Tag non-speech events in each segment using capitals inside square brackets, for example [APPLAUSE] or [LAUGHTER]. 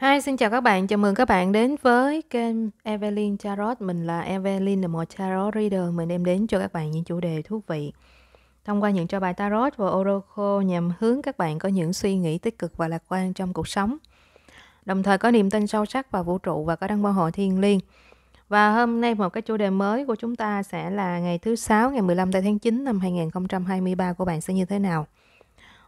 Hi, xin chào các bạn. Chào mừng các bạn đến với kênh Evelyn Tarot. Mình là Evelyn, là một tarot reader. Mình đem đến cho các bạn những chủ đề thú vị. Thông qua những trò bài tarot và oracle nhằm hướng các bạn có những suy nghĩ tích cực và lạc quan trong cuộc sống. Đồng thời có niềm tin sâu sắc vào vũ trụ và có đăng quan hội thiên liêng. Và hôm nay một cái chủ đề mới của chúng ta sẽ là ngày thứ sáu ngày 15 tháng 9 năm 2023 của bạn sẽ như thế nào.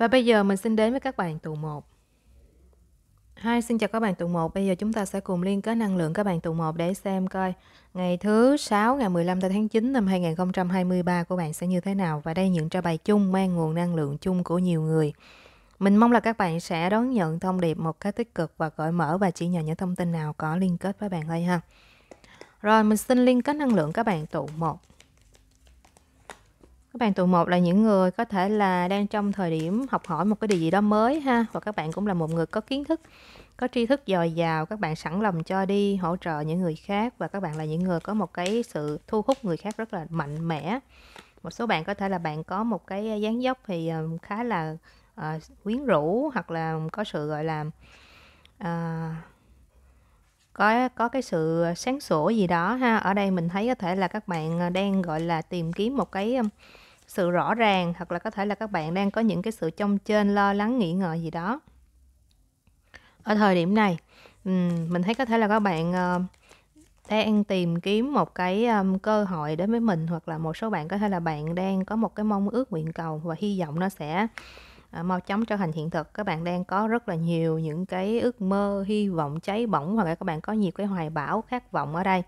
Và bây giờ mình xin đến với các bạn tụ 1. hai xin chào các bạn tụ 1. Bây giờ chúng ta sẽ cùng liên kết năng lượng các bạn tụ 1 để xem coi ngày thứ 6 ngày 15 tháng 9 năm 2023 của bạn sẽ như thế nào. Và đây những trò bài chung mang nguồn năng lượng chung của nhiều người. Mình mong là các bạn sẽ đón nhận thông điệp một cách tích cực và cởi mở và chỉ nhận những thông tin nào có liên kết với bạn thôi ha. Rồi, mình xin liên kết năng lượng các bạn tụ 1. Các bạn tụ một là những người có thể là đang trong thời điểm học hỏi một cái điều gì đó mới ha và các bạn cũng là một người có kiến thức, có tri thức dồi dào, các bạn sẵn lòng cho đi hỗ trợ những người khác và các bạn là những người có một cái sự thu hút người khác rất là mạnh mẽ. Một số bạn có thể là bạn có một cái dáng dốc thì ờ, khá là ờ, quyến rũ hoặc là có sự gọi là uh, có có cái sự ờ, sáng sủa gì đó ha ở đây mình thấy có thể là các bạn ờ, đang gọi là tìm kiếm một cái sự rõ ràng hoặc là có thể là các bạn đang có những cái sự trông trên lo lắng nghĩ ngợi gì đó ở thời điểm này mình thấy có thể là các bạn ờ, đang tìm kiếm một cái cơ hội đến với mình hoặc là một số bạn có thể là bạn đang có một cái mong ước nguyện cầu và hy vọng nó sẽ À, mau chóng trở thành hiện thực các bạn đang có rất là nhiều những cái ước mơ hy vọng cháy bỏng hoặc là các bạn có nhiều cái hoài bão khát vọng ở đây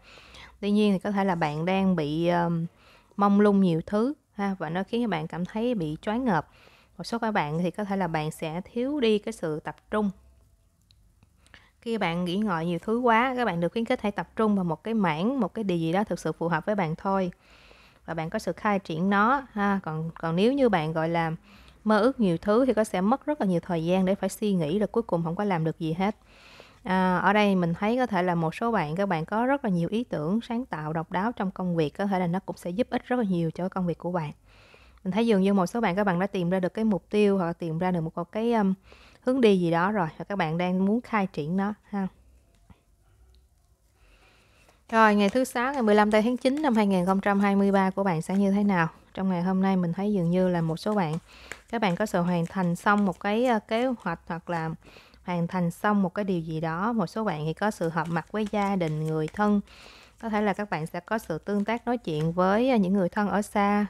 tuy nhiên thì có thể là bạn đang bị um, mong lung nhiều thứ ha và nó khiến bạn cảm thấy bị choáng ngợp một số các bạn thì có thể là bạn sẽ thiếu đi cái sự tập trung khi bạn nghĩ ngợi nhiều thứ quá các bạn được khuyến khích hãy tập trung vào một cái mảng một cái điều gì đó thực sự phù hợp với bạn thôi và bạn có sự khai triển nó ha còn còn nếu như bạn gọi là mơ ước nhiều thứ thì có sẽ mất rất là nhiều thời gian để phải suy nghĩ rồi cuối cùng không có làm được gì hết à, ở đây mình thấy có thể là một số bạn các bạn có rất là nhiều ý tưởng sáng tạo độc đáo trong công việc có thể là nó cũng sẽ giúp ích rất là nhiều cho công việc của bạn mình thấy dường như một số bạn các bạn đã tìm ra được cái mục tiêu hoặc tìm ra được một cái um, hướng đi gì đó rồi và các bạn đang muốn khai triển nó ha rồi ngày thứ sáu ngày 15 tháng 9 năm 2023 của bạn sẽ như thế nào trong ngày hôm nay mình thấy dường như là một số bạn các bạn có sự hoàn thành xong một cái ờ, kế hoạch hoặc là hoàn thành xong một cái điều gì đó một số bạn thì có sự hợp mặt với gia đình người thân có thể là các bạn sẽ có sự tương tác nói chuyện với ờ, những người thân ở xa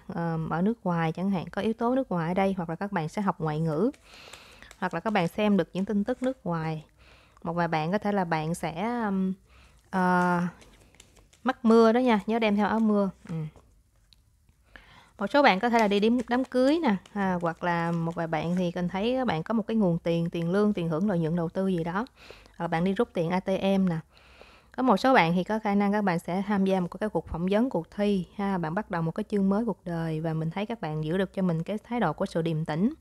ở nước ngoài chẳng hạn có yếu tố nước ngoài ở đây hoặc là các bạn sẽ học ngoại ngữ hoặc là các bạn xem được những tin tức nước ngoài một vài bạn có thể là bạn sẽ uh, mắc mưa đó nha nhớ đem theo áo mưa ừ một số bạn có thể là đi đến đám cưới nè à, hoặc là một vài bạn thì cần thấy các bạn có một cái nguồn tiền tiền lương tiền hưởng lợi nhuận đầu tư gì đó hoặc bạn đi rút tiền ATM nè có một số bạn thì có khả năng các bạn sẽ tham gia một cái cuộc phỏng vấn cuộc thi ha bạn bắt đầu một cái chương mới cuộc đời và mình thấy các bạn giữ được cho mình cái thái độ của sự điềm tĩnh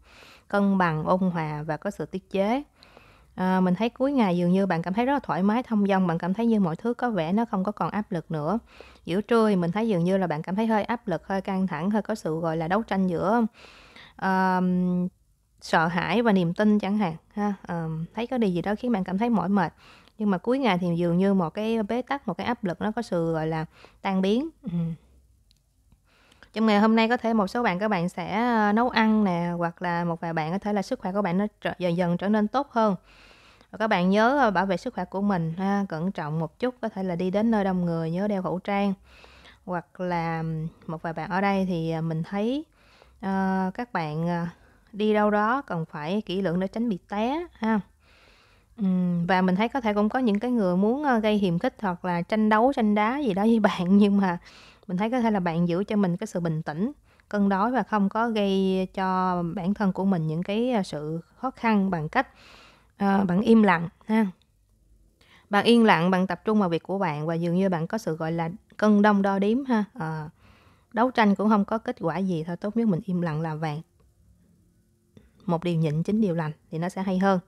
cân bằng ôn hòa và có sự tiết chế À, mình thấy cuối ngày dường như bạn cảm thấy rất là thoải mái, thông dong, bạn cảm thấy như mọi thứ có vẻ nó không có còn áp lực nữa. Giữa trưa thì mình thấy dường như là bạn cảm thấy hơi áp lực, hơi căng thẳng, hơi có sự gọi là đấu tranh giữa um, sợ hãi và niềm tin chẳng hạn ha. Um, thấy có điều gì đó khiến bạn cảm thấy mỏi mệt. Nhưng mà cuối ngày thì dường như một cái bế tắc, một cái áp lực nó có sự gọi là tan biến. trong ngày hôm nay có thể một số bạn các bạn sẽ ờ, nấu ăn nè hoặc là một vài bạn có thể là sức khỏe của bạn nó trở, dần dần trở nên tốt hơn và các bạn nhớ ờ, bảo vệ sức khỏe của mình ha cẩn trọng một chút có thể là đi đến nơi đông người nhớ đeo khẩu trang hoặc là một vài bạn ở đây thì ờ, mình thấy uh, các bạn đi đâu đó cần phải kỹ lưỡng để tránh bị té ha và mình thấy có thể cũng có những cái người muốn gây hiềm khích hoặc là tranh đấu tranh đá gì đó với [LAUGHS] bạn nhưng mà mình thấy có thể là bạn giữ cho mình cái sự bình tĩnh cân đối và không có gây cho bản thân của mình những cái sự khó khăn bằng cách ờ, bạn im lặng ha bạn yên lặng bạn tập trung vào việc của bạn và dường như bạn có sự gọi là cân đông đo đếm ha à, đấu tranh cũng không có kết quả gì thôi tốt nhất mình im lặng là vàng một điều nhịn chính điều lành thì nó sẽ hay hơn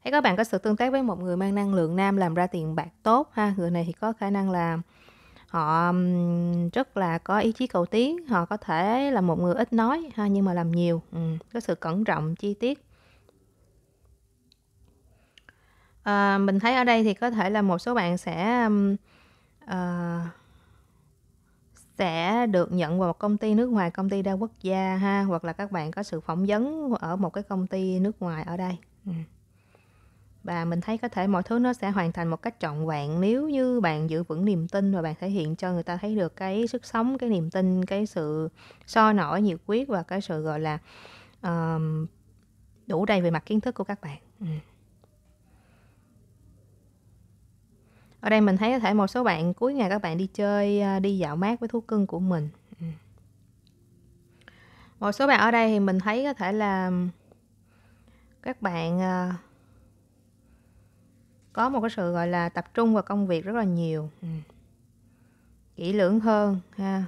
hay các bạn có sự tương tác với một người mang năng lượng nam làm ra tiền bạc tốt ha người này thì có khả năng là họ rất là có ý chí cầu tiến họ có thể là một người ít nói ha nhưng mà làm nhiều ừ, có sự cẩn trọng chi tiết Ờ, mình thấy ở đây thì có thể là một số bạn sẽ, ừm, ờ, sẽ được nhận vào một công ty nước ngoài, công ty đa quốc gia ha, hoặc là các bạn có sự phỏng vấn ở một cái công ty nước ngoài ở đây. Ừ. Và mình thấy có thể mọi thứ nó sẽ hoàn thành một cách trọn vẹn nếu như bạn giữ vững niềm tin và bạn thể hiện cho người ta thấy được cái sức sống, cái niềm tin, cái sự so nổi, nhiệt huyết và cái sự, gọi là, ờm, đủ đầy về mặt kiến thức của các bạn. Ừm. ở đây mình thấy có thể một số bạn cuối ngày các bạn đi chơi à, đi dạo mát với thú cưng của mình ừ. một số bạn ở đây thì mình thấy có thể là các bạn à, có một cái sự gọi là tập trung vào công việc rất là nhiều ừ. kỹ lưỡng hơn ha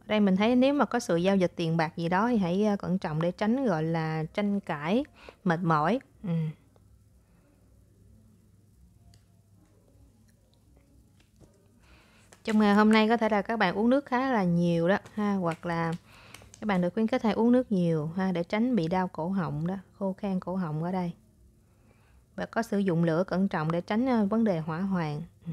ở đây mình thấy nếu mà có sự giao dịch tiền bạc gì đó thì hãy à, cẩn trọng để tránh gọi là tranh cãi mệt mỏi ừ. trong ngày hôm nay có thể là các bạn uống nước khá là nhiều đó ha hoặc là các bạn được khuyến khích hay uống nước nhiều ha để tránh bị đau cổ họng đó khô khan cổ họng ở đây và có sử dụng lửa cẩn trọng để tránh à, vấn đề hỏa hoạn ừ.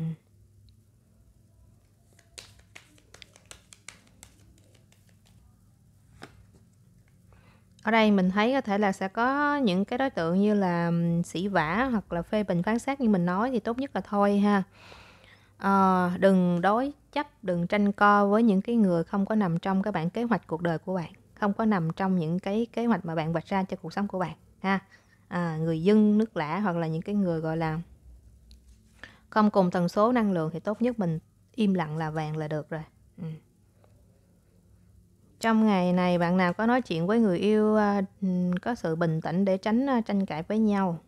ở đây mình thấy có thể là sẽ có những cái đối tượng như là sĩ vả hoặc là phê bình phán xét như mình nói thì tốt nhất là thôi ha Ờ, đừng đối chấp, đừng tranh co với những cái người không có nằm trong cái bản kế hoạch cuộc đời của bạn, không có nằm trong những cái kế hoạch mà bạn vạch ra cho cuộc sống của bạn ha. À, người dân nước lã hoặc là những cái người gọi là không cùng tần số năng lượng thì tốt nhất mình im lặng là vàng là được rồi. Ừ. Trong ngày này bạn nào có nói chuyện với người yêu à, ừ, có sự bình tĩnh để tránh à, tranh cãi với nhau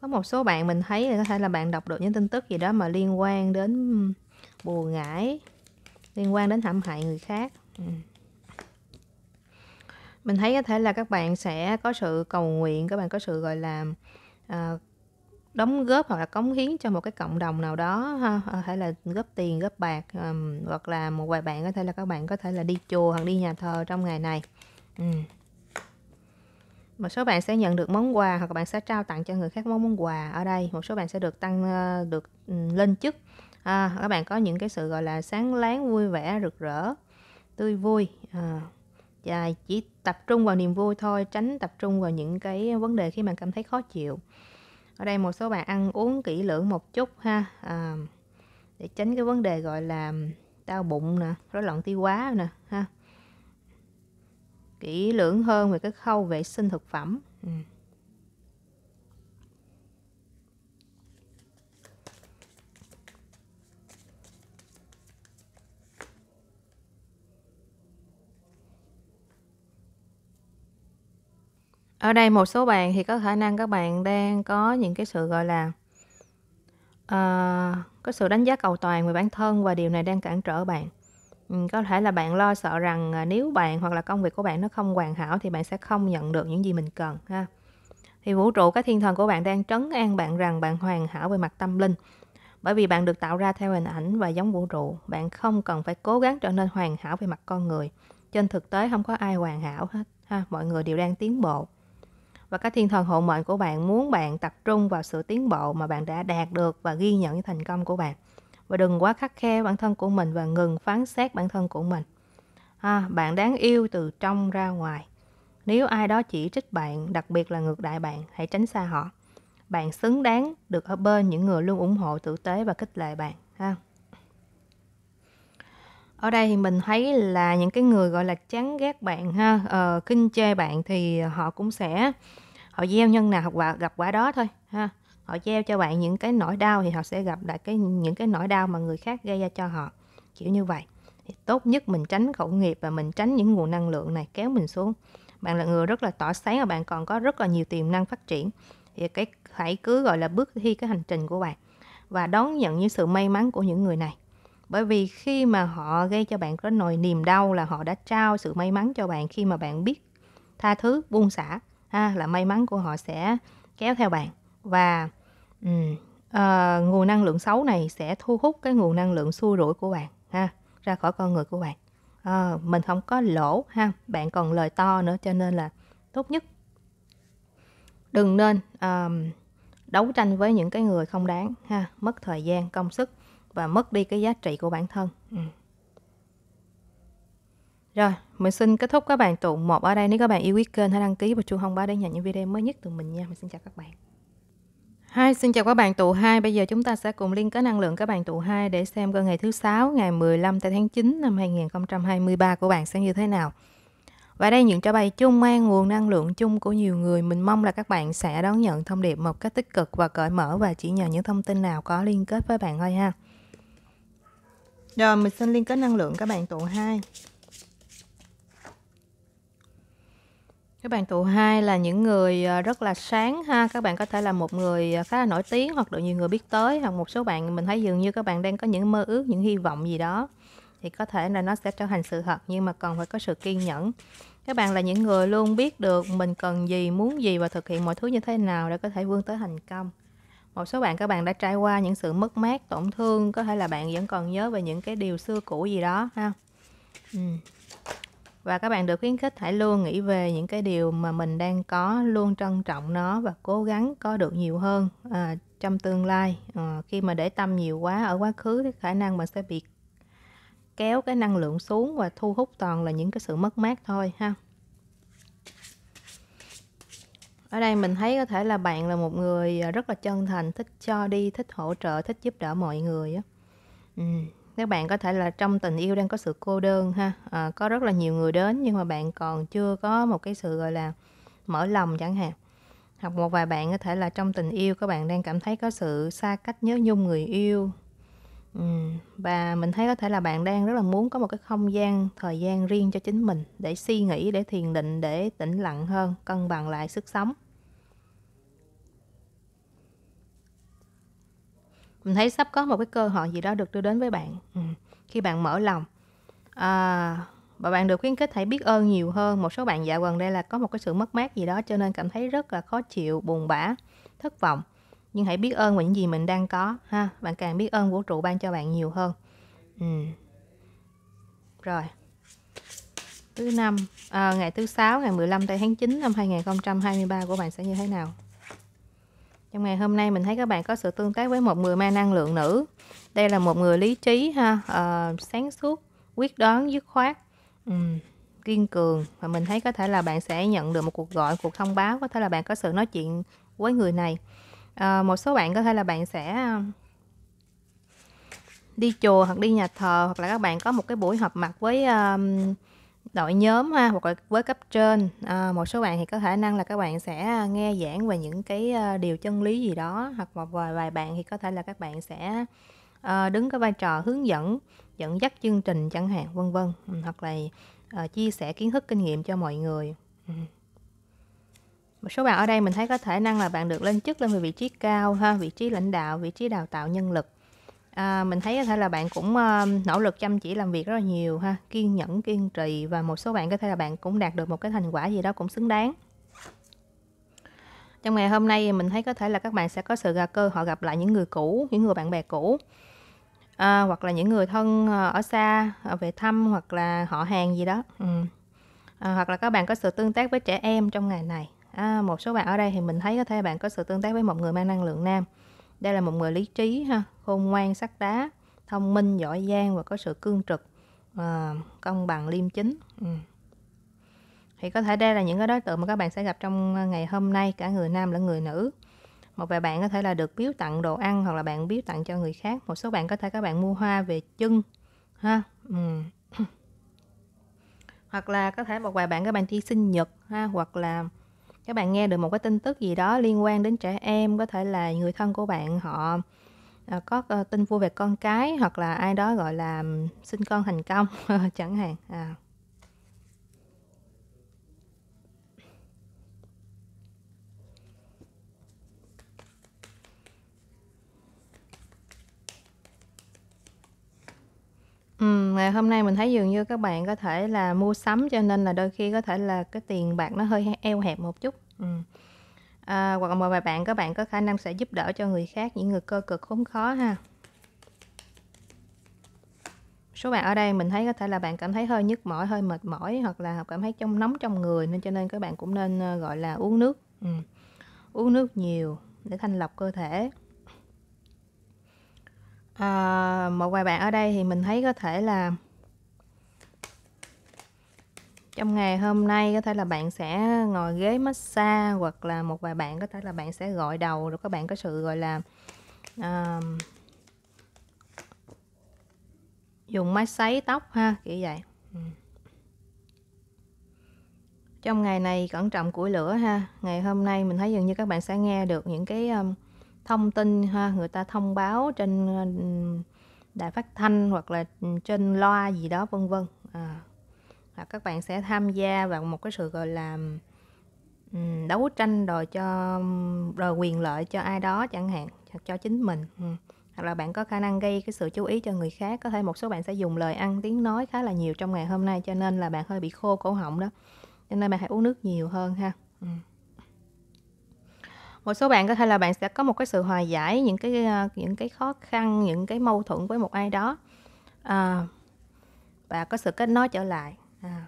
có một số bạn mình thấy là có thể là bạn đọc được những tin tức gì đó mà liên quan đến bùa ngải liên quan đến hãm hại người khác mình thấy có thể là các bạn sẽ có sự cầu nguyện các bạn có sự gọi là à, đóng góp hoặc là cống hiến cho một cái cộng đồng nào đó ha có thể là góp tiền góp bạc um, hoặc là một vài bạn có thể là các bạn có thể là đi chùa hoặc đi nhà thờ trong ngày này um một số bạn sẽ nhận được món quà hoặc bạn sẽ trao tặng cho người khác món món quà ở đây một số bạn sẽ được tăng ờ, được ừ, lên chức à, các bạn có những cái sự gọi là sáng láng vui vẻ rực rỡ tươi vui à, và chỉ tập trung vào niềm vui thôi tránh tập trung vào những cái vấn đề khi bạn cảm thấy khó chịu ở đây một số bạn ăn uống kỹ lưỡng một chút ha à, để tránh cái vấn đề gọi là đau bụng nè rối loạn tiêu hóa nè kỹ lưỡng hơn về cái khâu vệ sinh thực phẩm ừ. ở đây một số bạn thì có khả năng các bạn đang có những cái sự gọi là uh, có sự đánh giá cầu toàn về bản thân và điều này đang cản trở bạn có thể là bạn lo sợ rằng à, nếu bạn hoặc là công việc của bạn nó không hoàn hảo thì bạn sẽ không nhận được những gì mình cần ha. Thì vũ trụ các thiên thần của bạn đang trấn an bạn rằng bạn hoàn hảo về mặt tâm linh. Bởi vì bạn được tạo ra theo hình ảnh và giống vũ trụ, bạn không cần phải cố gắng trở nên hoàn hảo về mặt con người. Trên thực tế không có ai hoàn hảo hết ha, mọi người đều đang tiến bộ. Và các thiên thần hộ mệnh của bạn muốn bạn tập trung vào sự tiến bộ mà bạn đã đạt được và ghi nhận những thành công của bạn và đừng quá khắc khe bản thân của mình và ngừng phán xét bản thân của mình à, bạn đáng yêu từ trong ra ngoài nếu ai đó chỉ trích bạn đặc biệt là ngược đại bạn hãy tránh xa họ bạn xứng đáng được ở bên những người luôn ủng hộ tử tế và khích lệ bạn ha ở đây thì mình thấy là những cái người gọi là chán ghét bạn ha ờ, kinh chê bạn thì họ cũng sẽ họ gieo nhân nào hoặc gặp quả đó thôi ha họ gieo cho bạn những cái nỗi đau thì họ sẽ gặp lại cái những cái nỗi đau mà người khác gây ra cho họ kiểu như vậy thì tốt nhất mình tránh khẩu nghiệp và mình tránh những nguồn năng lượng này kéo mình xuống bạn là người rất là tỏa sáng và bạn còn có rất là nhiều tiềm năng phát triển thì cái hãy cứ gọi là bước thi cái hành trình của bạn và đón nhận những sự may mắn của những người này bởi vì khi mà họ gây cho bạn cái nỗi niềm đau là họ đã trao sự may mắn cho bạn khi mà bạn biết tha thứ buông xả ha, là may mắn của họ sẽ kéo theo bạn và um, uh, nguồn năng lượng xấu này sẽ thu hút cái nguồn năng lượng xua rủi của bạn ha ra khỏi con người của bạn uh, mình không có lỗ ha bạn còn lời to nữa cho nên là tốt nhất đừng nên um, đấu tranh với những cái người không đáng ha mất thời gian công sức và mất đi cái giá trị của bản thân ừ. rồi mình xin kết thúc các bạn tụ một ở đây nếu các bạn yêu quý kênh hãy đăng ký và chuông thông báo để nhận những video mới nhất từ mình nha mình xin chào các bạn Hi, xin chào các bạn tụ 2. Bây giờ chúng ta sẽ cùng liên kết năng lượng các bạn tụ 2 để xem coi ngày thứ 6 ngày 15 tại tháng 9 năm 2023 của bạn sẽ như thế nào. Và đây những cho bài chung mang nguồn năng lượng chung của nhiều người. Mình mong là các bạn sẽ đón nhận thông điệp một cách tích cực và cởi mở và chỉ nhờ những thông tin nào có liên kết với bạn thôi ha. Rồi mình xin liên kết năng lượng các bạn tụ 2. Các bạn tụ hai là những người ờ, rất là sáng ha, các bạn có thể là một người ờ, khá là nổi tiếng hoặc được nhiều người biết tới hoặc một số bạn mình thấy dường như các bạn đang có những mơ ước, những hy vọng gì đó thì có thể là nó sẽ trở thành sự thật nhưng mà cần phải có sự kiên nhẫn. Các bạn là những người luôn biết được mình cần gì, muốn gì và thực hiện mọi thứ như thế nào để có thể vươn tới thành công. Một số bạn các bạn đã trải qua những sự mất mát, tổn thương, có thể là bạn vẫn còn nhớ về những cái điều xưa cũ gì đó ha. Ừ và các bạn được khuyến khích hãy luôn nghĩ về những cái điều mà mình đang có luôn trân trọng nó và cố gắng có được nhiều hơn à, trong tương lai à, khi mà để tâm nhiều quá ở quá khứ thì khả năng mình sẽ bị kéo cái năng lượng xuống và thu hút toàn là những cái sự mất mát thôi ha ở đây mình thấy có thể là bạn là một người à, rất là chân thành thích cho đi thích hỗ trợ thích giúp đỡ mọi người á các bạn có thể là trong tình yêu đang có sự cô đơn ha à, có rất là nhiều người đến nhưng mà bạn còn chưa có một cái sự gọi là mở lòng chẳng hạn hoặc một vài bạn có thể là trong tình yêu các bạn đang cảm thấy có sự xa cách nhớ nhung người yêu ừ. và mình thấy có thể là bạn đang rất là muốn có một cái không gian thời gian riêng cho chính mình để suy nghĩ để thiền định để tĩnh lặng hơn cân bằng lại sức sống mình thấy sắp có một cái cơ hội gì đó được đưa đến với bạn ừ. khi bạn mở lòng à, và bạn được khuyến khích hãy biết ơn nhiều hơn một số bạn dạo gần đây là có một cái sự mất mát gì đó cho nên cảm thấy rất là khó chịu buồn bã thất vọng nhưng hãy biết ơn những gì mình đang có ha bạn càng biết ơn vũ trụ ban cho bạn nhiều hơn ừ. rồi thứ năm à, ngày thứ sáu ngày 15 tây tháng 9 năm 2023 của bạn sẽ như thế nào trong ngày hôm nay mình thấy các bạn có sự tương tác với một người mang năng lượng nữ đây là một người lý trí ha à, sáng suốt quyết đoán dứt khoát ừ, kiên cường và mình thấy có thể là bạn sẽ nhận được một cuộc gọi cuộc thông báo có thể là bạn có sự nói chuyện với người này à, một số bạn có thể là bạn sẽ ờ, đi chùa hoặc đi nhà thờ hoặc là các bạn có một cái buổi họp mặt với um, đội nhóm ha hoặc là với cấp trên à, một số bạn thì có khả năng là các bạn sẽ nghe giảng về những cái ờ, điều chân lý gì đó hoặc một vài vài bạn thì có thể là các bạn sẽ à, đứng cái vai trò hướng dẫn dẫn dắt chương trình chẳng hạn vân vân ừ, hoặc là à, chia sẻ kiến thức kinh nghiệm cho mọi người ừ. một số bạn ở đây mình thấy có khả năng là bạn được lên chức lên về vị trí cao ha vị trí lãnh đạo vị trí đào tạo nhân lực À, mình thấy có thể là bạn cũng ờ, nỗ lực chăm chỉ làm việc rất là nhiều ha, kiên nhẫn, kiên trì và một số bạn có thể là bạn cũng đạt được một cái thành quả gì đó cũng xứng đáng. Trong ngày hôm nay mình thấy có thể là các bạn sẽ có sự gặp cơ hội gặp lại những người cũ, những người bạn bè cũ. À, hoặc là những người thân ờ, ở xa ờ, về thăm hoặc là họ hàng gì đó. Ừ. À, hoặc là các bạn có sự tương tác với trẻ em trong ngày này. À, một số bạn ở đây thì mình thấy có thể bạn có sự tương tác với một người mang năng lượng nam. Đây là một người lý trí ha, khôn ngoan sắc đá, thông minh giỏi giang và có sự cương trực, à, công bằng liêm chính. Ừ. Thì có thể đây là những cái đối tượng mà các bạn sẽ gặp trong ngày hôm nay cả người nam lẫn người nữ. Một vài bạn có thể là được biếu tặng đồ ăn hoặc là bạn biếu tặng cho người khác. Một số bạn có thể các bạn mua hoa về chân ha. Ừ. hoặc là có thể một vài bạn các bạn đi sinh nhật ha hoặc là các bạn nghe được một cái tin tức gì đó liên quan đến trẻ em có thể là người thân của bạn họ à, có ờ, tin vui về con cái hoặc là ai đó gọi là sinh con thành công [LAUGHS] chẳng hạn à. Ừm, ngày hôm nay mình thấy dường như các bạn có thể là mua sắm cho nên là đôi khi có thể là cái tiền bạc nó hơi eo hẹp một chút. Ừm. À, hoặc là một vài bạn, các bạn có khả năng sẽ giúp đỡ cho người khác, những người cơ cực khốn khó ha. Số bạn ở đây mình thấy có thể là bạn cảm thấy hơi nhức mỏi, hơi mệt mỏi hoặc là cảm thấy trong nóng trong người nên cho nên các bạn cũng nên, ờ, gọi là, uống nước, ừm, uống nước nhiều để thanh lọc cơ thể à, một vài bạn ở đây thì mình thấy có thể là trong ngày hôm nay có thể là bạn sẽ ngồi ghế massage hoặc là một vài bạn có thể là bạn sẽ gội đầu rồi các bạn có sự gọi là uh, dùng máy sấy tóc ha kiểu vậy ừ. trong ngày này cẩn trọng củi lửa ha ngày hôm nay mình thấy dường như các bạn sẽ nghe được những cái um, thông tin ha người ta thông báo trên ờ, đài phát thanh hoặc là trên loa gì đó vân vân à, là các bạn sẽ tham gia vào một cái sự gọi là ừ, đấu tranh đòi cho đòi quyền lợi cho ai đó chẳng hạn cho chính mình ừ. hoặc là bạn có khả năng gây cái sự chú ý cho người khác có thể một số bạn sẽ dùng lời ăn tiếng nói khá là nhiều trong ngày hôm nay cho nên là bạn hơi bị khô cổ họng đó cho nên bạn hãy uống nước nhiều hơn ha ừ một số bạn có thể là bạn sẽ có một cái sự hòa giải những cái ờ, những cái khó khăn những cái mâu thuẫn với một ai đó à, và có sự kết nối trở lại à.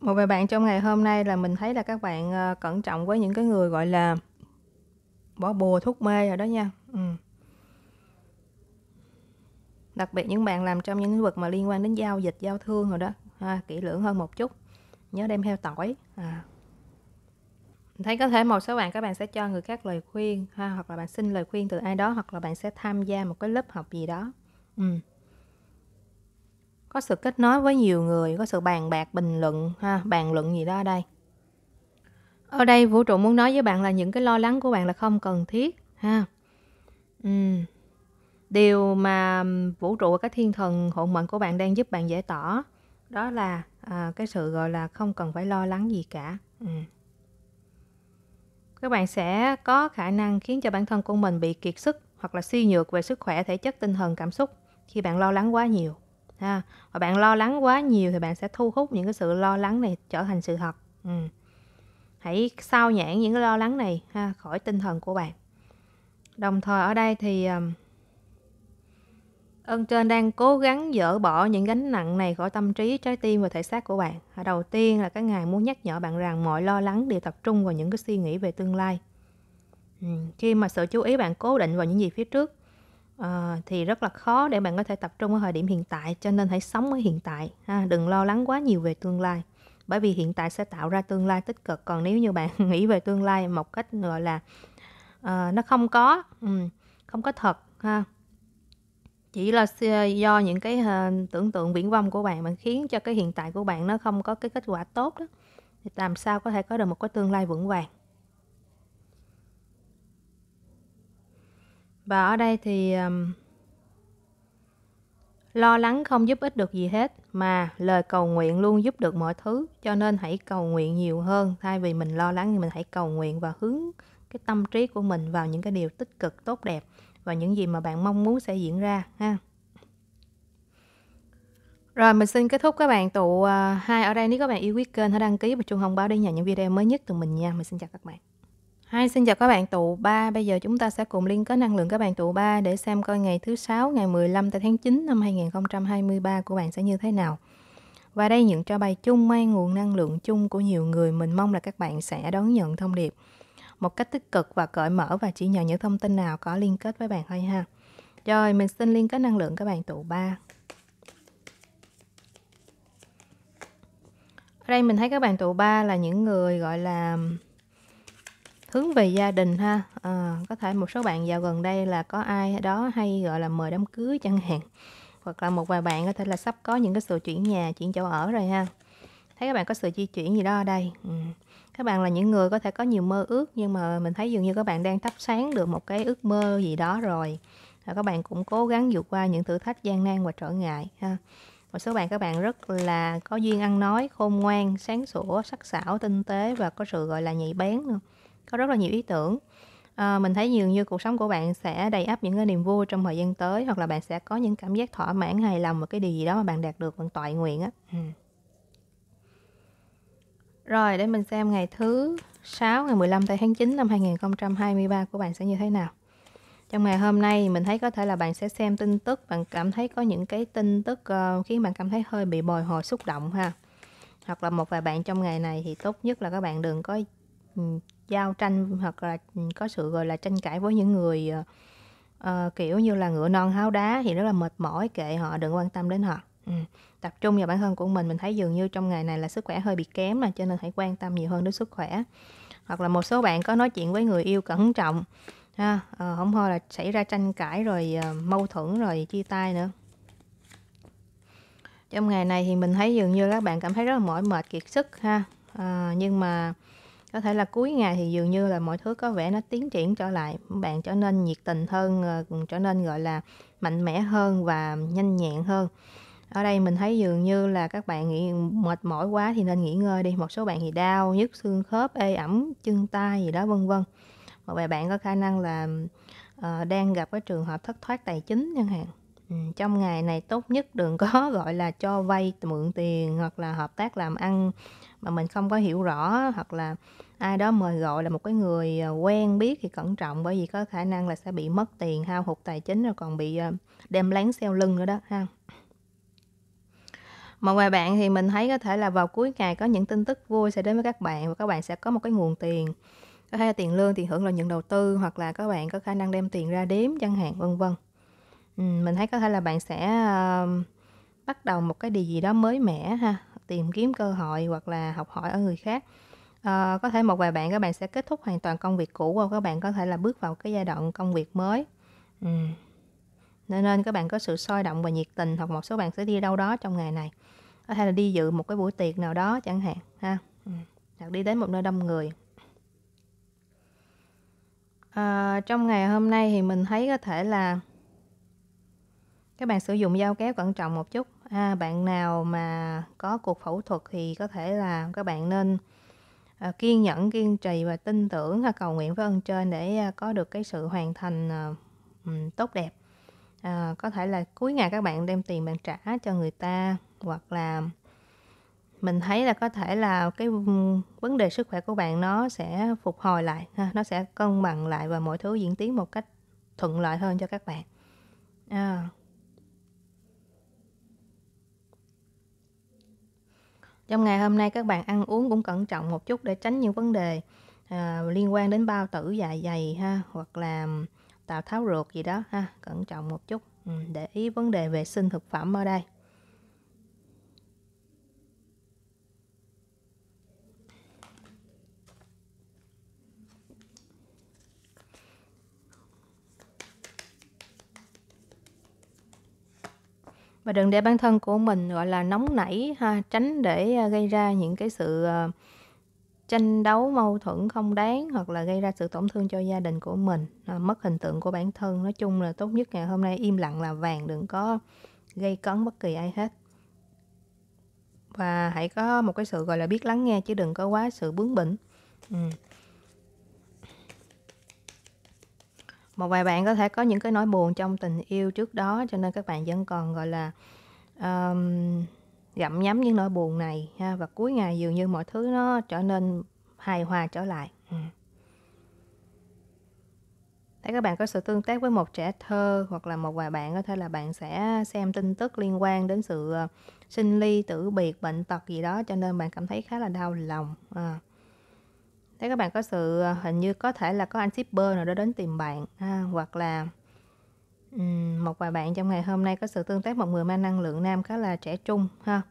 một vài bạn trong ngày hôm nay là mình thấy là các bạn ờ, cẩn trọng với những cái người gọi là bỏ bùa thuốc mê rồi đó nha ừ đặc biệt những bạn làm trong những lĩnh vực mà liên quan đến giao dịch giao thương rồi đó ha, kỹ lưỡng hơn một chút nhớ đem theo tỏi à. thấy có thể một số bạn các bạn sẽ cho người khác lời khuyên ha, hoặc là bạn xin lời khuyên từ ai đó hoặc là bạn sẽ tham gia một cái lớp học gì đó ừ. có sự kết nối với nhiều người có sự bàn bạc bình luận ha bàn luận gì đó ở đây ở đây vũ trụ muốn nói với bạn là những cái lo lắng của bạn là không cần thiết ha ừ Điều mà vũ trụ và các thiên thần hộ mệnh của bạn đang giúp bạn giải tỏa đó là à, cái sự gọi là không cần phải lo lắng gì cả. Ừ. Các bạn sẽ có khả năng khiến cho bản thân của mình bị kiệt sức hoặc là suy nhược về sức khỏe, thể chất, tinh thần, cảm xúc khi bạn lo lắng quá nhiều. Ha. Và bạn lo lắng quá nhiều thì bạn sẽ thu hút những cái sự lo lắng này trở thành sự thật. Ừ. Hãy sao nhãn những cái lo lắng này ha, khỏi tinh thần của bạn. Đồng thời ở đây thì Ơn trên đang cố gắng dỡ bỏ những gánh nặng này khỏi tâm trí, trái tim và thể xác của bạn. Đầu tiên là các ngài muốn nhắc nhở bạn rằng mọi lo lắng đều tập trung vào những cái suy nghĩ về tương lai. Ừ, khi mà sự chú ý bạn cố định vào những gì phía trước ờ, thì rất là khó để bạn có thể tập trung ở thời điểm hiện tại, cho nên hãy sống ở hiện tại, đừng lo lắng quá nhiều về tương lai. Bởi vì hiện tại sẽ tạo ra tương lai tích cực, còn nếu như bạn [LAUGHS] nghĩ về tương lai một cách gọi là ờ, nó không có, ừ, không có thật ha chỉ là ờ, do những cái ờ, tưởng tượng viễn vông của bạn mà khiến cho cái hiện tại của bạn nó không có cái kết quả tốt đó thì làm sao có thể có được một cái tương lai vững vàng và ở đây thì um, lo lắng không giúp ích được gì hết mà lời cầu nguyện luôn giúp được mọi thứ cho nên hãy cầu nguyện nhiều hơn thay vì mình lo lắng thì mình hãy cầu nguyện và hướng cái tâm trí của mình vào những cái điều tích cực tốt đẹp và những gì mà bạn mong muốn sẽ diễn ra ha rồi mình xin kết thúc các bạn tụ à, hai ở đây nếu các bạn yêu quý kênh hãy đăng ký và chuông thông báo để nhận những video mới nhất từ mình nha mình xin chào các bạn hai xin chào các bạn tụ 3. Bây giờ chúng ta sẽ cùng liên kết năng lượng các bạn tụ 3 để xem coi ngày thứ sáu ngày 15 tới tháng 9 năm 2023 của bạn sẽ như thế nào. Và đây những cho bài chung mang nguồn năng lượng chung của nhiều người. Mình mong là các bạn sẽ đón nhận thông điệp một cách tích cực và cởi mở và chỉ nhận những thông tin nào có liên kết với bạn thôi ha. Rồi mình xin liên kết năng lượng các bạn tụ 3. Ở đây mình thấy các bạn tụ 3 là những người gọi là hướng về gia đình ha. À, có thể một số bạn vào gần đây là có ai đó hay gọi là mời đám cưới chẳng hạn. Hoặc là một vài bạn có thể là sắp có những cái sự chuyển nhà, chuyển chỗ ở rồi ha. Thấy các bạn có sự di chuyển gì đó ở đây. Ừ các bạn là những người có thể có nhiều mơ ước nhưng mà mình thấy dường như các bạn đang thắp sáng được một cái ước mơ gì đó rồi và các bạn cũng cố gắng vượt qua những thử thách gian nan và trở ngại ha một số bạn các bạn rất là có duyên ăn nói khôn ngoan sáng sủa sắc sảo tinh tế và có sự gọi là nhạy bén nữa có rất là nhiều ý tưởng à, mình thấy dường như cuộc sống của bạn sẽ đầy ắp những cái niềm vui trong thời gian tới hoặc là bạn sẽ có những cảm giác thỏa mãn hài lòng một cái điều gì đó mà bạn đạt được bằng toại nguyện á ừ. Rồi để mình xem ngày thứ 6 ngày 15 tây tháng 9 năm 2023 của bạn sẽ như thế nào. Trong ngày hôm nay mình thấy có thể là bạn sẽ xem tin tức, bạn cảm thấy có những cái tin tức uh, khiến bạn cảm thấy hơi bị bồi hồi xúc động ha. Hoặc là một vài bạn trong ngày này thì tốt nhất là các bạn đừng có ừ, giao tranh hoặc là có sự gọi là tranh cãi với những người uh, kiểu như là ngựa non háo đá thì rất là mệt mỏi kệ họ đừng quan tâm đến họ. Ừ. Tập trung vào bản thân của mình, mình thấy dường như trong ngày này là sức khỏe hơi bị kém mà cho nên hãy quan tâm nhiều hơn đến sức khỏe. Hoặc là một số bạn có nói chuyện với người yêu cẩn trọng, ha, à, không thôi là xảy ra tranh cãi rồi ờ, mâu thuẫn rồi chia tay nữa. Trong ngày này thì mình thấy dường như các bạn cảm thấy rất là mỏi mệt, kiệt sức ha. À, nhưng mà có thể là cuối ngày thì dường như là mọi thứ có vẻ nó tiến triển trở lại bạn trở nên nhiệt tình hơn trở nên gọi là mạnh mẽ hơn và nhanh nhẹn hơn ở đây mình thấy dường như là các bạn nghĩ mệt mỏi quá thì nên nghỉ ngơi đi một số bạn thì đau nhức xương khớp ê ẩm chân tay gì đó vân vân một vài bạn có khả năng là uh, đang gặp cái trường hợp thất thoát tài chính chẳng hạn ừ, trong ngày này tốt nhất đừng có [LAUGHS] gọi là cho vay mượn tiền hoặc là hợp tác làm ăn mà mình không có hiểu rõ hoặc là ai đó mời gọi là một cái người ờ, quen biết thì cẩn trọng bởi vì có khả năng là sẽ bị mất tiền hao hụt tài chính rồi còn bị ờ, đem lén xeo lưng nữa đó ha mà ngoài bạn thì mình thấy có thể là vào cuối ngày có những tin tức vui sẽ đến với các bạn và các bạn sẽ có một cái nguồn tiền có thể là tiền lương tiền hưởng lợi nhuận đầu tư hoặc là các bạn có khả năng đem tiền ra đếm chẳng hạn vân vân ừ, mình thấy có thể là bạn sẽ uh, bắt đầu một cái điều gì đó mới mẻ ha tìm kiếm cơ hội hoặc là học hỏi ở người khác à, có thể một vài bạn các bạn sẽ kết thúc hoàn toàn công việc cũ và các bạn có thể là bước vào cái giai đoạn công việc mới ừ. nên nên các bạn có sự sôi động và nhiệt tình hoặc một số bạn sẽ đi đâu đó trong ngày này hay là đi dự một cái buổi tiệc nào đó chẳng hạn ha ừ. hoặc đi đến một nơi đông người à, trong ngày hôm nay thì mình thấy có thể là các bạn sử dụng dao kéo cẩn trọng một chút à, bạn nào mà có cuộc phẫu thuật thì có thể là các bạn nên à, kiên nhẫn kiên trì và tin tưởng và cầu nguyện với ơn trên để à, có được cái sự hoàn thành à, tốt đẹp à, có thể là cuối ngày các bạn đem tiền bạn trả cho người ta hoặc là mình thấy là có thể là cái vấn đề sức khỏe của bạn nó sẽ phục hồi lại ha, nó sẽ cân bằng lại và mọi thứ diễn tiến một cách thuận lợi hơn cho các bạn à. trong ngày hôm nay các bạn ăn uống cũng cẩn trọng một chút để tránh những vấn đề à, liên quan đến bao tử dạ dày ha hoặc là vào tháo ruột gì đó ha cẩn trọng một chút ừ, để ý vấn đề vệ sinh thực phẩm ở đây và đừng để bản thân của mình gọi là nóng nảy ha tránh để à, gây ra những cái sự à, tranh đấu mâu thuẫn không đáng hoặc là gây ra sự tổn thương cho gia đình của mình à, mất hình tượng của bản thân nói chung là tốt nhất ngày hôm nay im lặng là vàng đừng có gây cấn bất kỳ ai hết và hãy có một cái sự gọi là biết lắng nghe chứ đừng có quá sự bướng bỉnh ừ. một vài bạn có thể có những cái nỗi buồn trong tình yêu trước đó cho nên các bạn vẫn còn gọi là um, gặm nhấm những nỗi buồn này ha và cuối ngày dường như mọi thứ nó trở nên hài hòa trở lại ừ. Thấy các bạn có sự tương tác với một trẻ thơ hoặc là một vài bạn có thể là bạn sẽ xem tin tức liên quan đến sự ờ, sinh ly tử biệt bệnh tật gì đó cho nên bạn cảm thấy khá là đau lòng à. Ờ. thế các bạn có sự ờ, hình như có thể là có anh shipper nào đó đến tìm bạn ha, hoặc là một vài bạn trong ngày hôm nay có sự tương tác một người mang năng lượng nam khá là trẻ trung ha.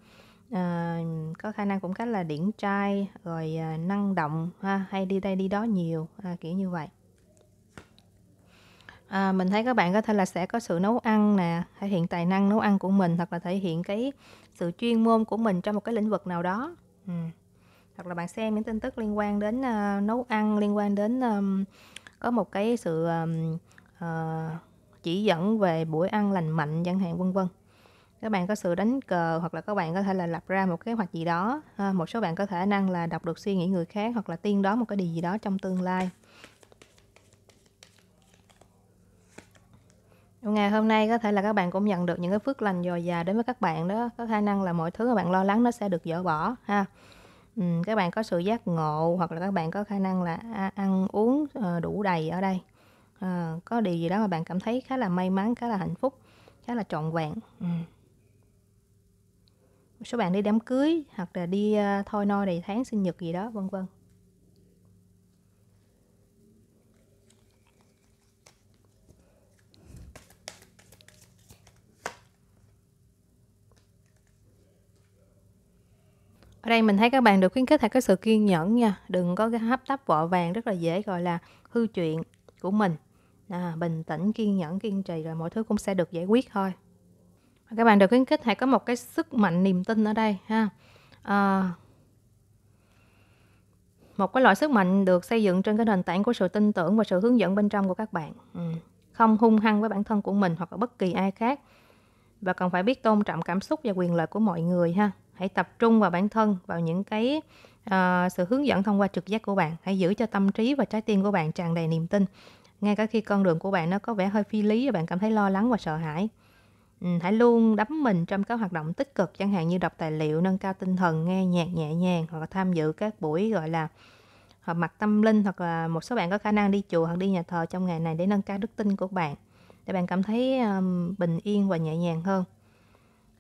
Ờ, có khả năng cũng khá là điển trai, rồi, à, năng động ha, hay đi đây đi đó nhiều, à, kiểu như vậy. À, mình thấy các bạn có thể là sẽ có sự nấu ăn nè, thể hiện tài năng nấu ăn của mình hoặc là thể hiện cái sự chuyên môn của mình trong một cái lĩnh vực nào đó. Ừm. Hoặc là bạn xem những tin tức liên quan đến, a, ờ, nấu ăn, liên quan đến, ờm, có một cái sự, ờm, ờ chỉ dẫn về buổi ăn lành mạnh chẳng hạn vân vân các bạn có sự đánh cờ hoặc là các bạn có thể là lập ra một kế hoạch gì đó à, một số bạn có thể năng là đọc được suy nghĩ người khác hoặc là tiên đoán một cái điều gì đó trong tương lai ngày hôm nay có thể là các bạn cũng nhận được những cái phước lành dồi dào đến với các bạn đó có khả năng là mọi thứ mà bạn lo lắng nó sẽ được dỡ bỏ ha ừ, các bạn có sự giác ngộ hoặc là các bạn có khả năng là à, ăn uống ờ, đủ đầy ở đây à, có điều gì đó mà bạn cảm thấy khá là may mắn khá là hạnh phúc khá là trọn vẹn ừ. một số bạn đi đám cưới hoặc là đi uh, thôi noi đầy tháng sinh nhật gì đó vân vân ở đây mình thấy các bạn được khuyến khích hãy có sự kiên nhẫn nha đừng có cái hấp tấp vội vàng rất là dễ gọi là hư chuyện của mình à, bình tĩnh kiên nhẫn kiên trì rồi mọi thứ cũng sẽ được giải quyết thôi các bạn được khuyến khích hãy có một cái sức mạnh niềm tin ở đây ha à, một cái loại sức mạnh được xây dựng trên cái nền tảng của sự tin tưởng và sự hướng dẫn bên trong của các bạn ừ, không hung hăng với bản thân của mình hoặc là bất kỳ ai khác và cần phải biết tôn trọng cảm xúc và quyền lợi của mọi người ha hãy tập trung vào bản thân vào những cái uh, sự hướng dẫn thông qua trực giác của bạn hãy giữ cho tâm trí và trái tim của bạn tràn đầy niềm tin ngay cả khi con đường của bạn nó có vẻ hơi phi lý và bạn cảm thấy lo lắng và sợ hãi ừ, hãy luôn đắm mình trong các hoạt động tích cực chẳng hạn như đọc tài liệu nâng cao tinh thần nghe nhạc nhẹ nhàng hoặc là tham dự các buổi gọi là họp mặt tâm linh hoặc là một số bạn có khả năng đi chùa hoặc đi nhà thờ trong ngày này để nâng cao đức tin của bạn để bạn cảm thấy um, bình yên và nhẹ nhàng hơn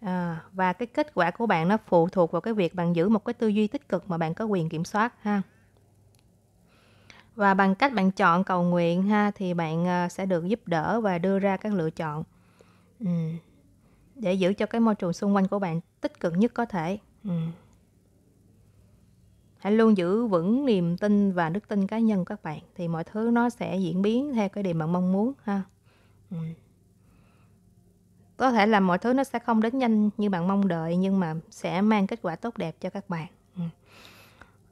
à, và cái kết quả của bạn nó phụ thuộc vào cái việc bạn giữ một cái tư duy tích cực mà bạn có quyền kiểm soát ha và bằng cách bạn chọn cầu nguyện ha thì bạn ờ, sẽ được giúp đỡ và đưa ra các lựa chọn để giữ cho cái môi trường xung quanh của bạn tích cực nhất có thể hãy luôn giữ vững niềm tin và đức tin cá nhân các bạn thì mọi thứ nó sẽ diễn biến theo cái điều bạn mong muốn ha có thể là mọi thứ nó sẽ không đến nhanh như bạn mong đợi nhưng mà sẽ mang kết quả tốt đẹp cho các bạn